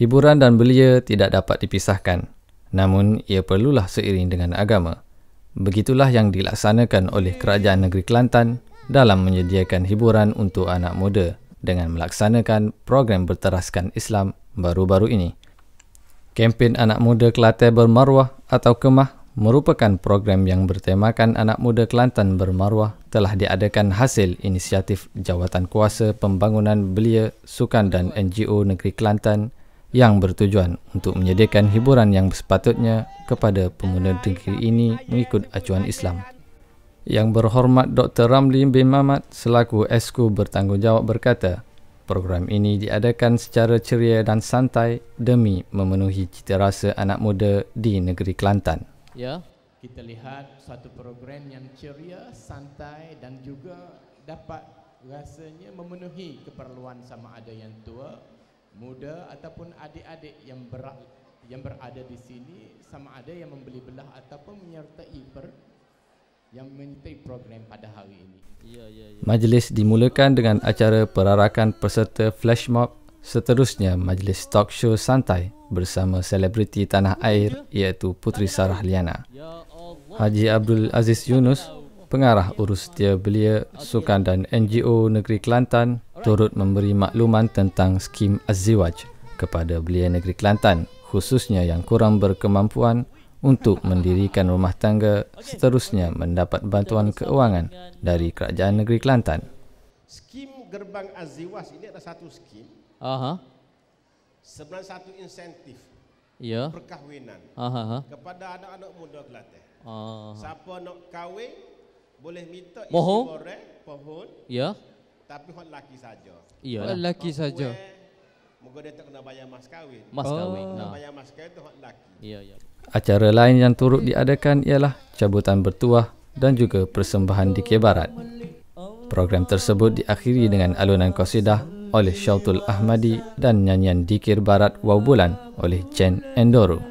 Hiburan dan belia tidak dapat dipisahkan. Namun, ia perlulah seiring dengan agama. Begitulah yang dilaksanakan oleh Kerajaan Negeri Kelantan dalam menyediakan hiburan untuk anak muda dengan melaksanakan program berteraskan Islam baru-baru ini. Kempen Anak Muda Kelate bermarwah atau Kemah merupakan program yang bertemakan Anak Muda Kelantan bermarwah telah diadakan hasil inisiatif jawatan kuasa pembangunan belia, sukan dan NGO Negeri Kelantan yang bertujuan untuk menyediakan hiburan yang sepatutnya kepada pemuda negeri ini mengikut acuan Islam. Yang berhormat Dr. Ramli bin Mamat selaku esku bertanggungjawab berkata, program ini diadakan secara ceria dan santai demi memenuhi cita rasa anak muda di negeri Kelantan. Ya, kita lihat satu program yang ceria, santai dan juga dapat rasanya memenuhi keperluan sama ada yang tua muda ataupun adik-adik yang ber, yang berada di sini sama ada yang membeli belah ataupun menyertai per yang menyertai program pada hari ini. Ya, ya, ya. Majlis dimulakan dengan acara perarakan peserta flash mob Seterusnya majlis talk show santai bersama selebriti tanah air iaitu Putri Sarah Liana. Haji Abdul Aziz Yunus, pengarah urus setia belia sukan dan NGO Negeri Kelantan turut memberi makluman tentang skim Azziwaj kepada belia negeri Kelantan khususnya yang kurang berkemampuan untuk mendirikan rumah tangga seterusnya mendapat bantuan keuangan dari kerajaan negeri Kelantan. Skim Gerbang Azziwaj ini adalah satu skim. Aha. Sebenarnya satu insentif ya. perkahwinan Aha. kepada anak-anak muda Kelantan. Aha. Siapa nak kahwin boleh minta isi Mohon. Boleh, pohon. Ya. Tapi hot laki saja. Iya, lelaki saja. Moga eh, dia tak kena bayar mas kahwin. Mas oh. kahwin. Kena bayar mas kahwin tu hot lelaki. Iya, iya. Acara lain yang turut diadakan ialah cabutan bertuah dan juga persembahan di Kebarat. Program tersebut diakhiri dengan alunan kosidah oleh Syautul Ahmadi dan nyanyian Dikir Barat Wau oleh Chen Endoro.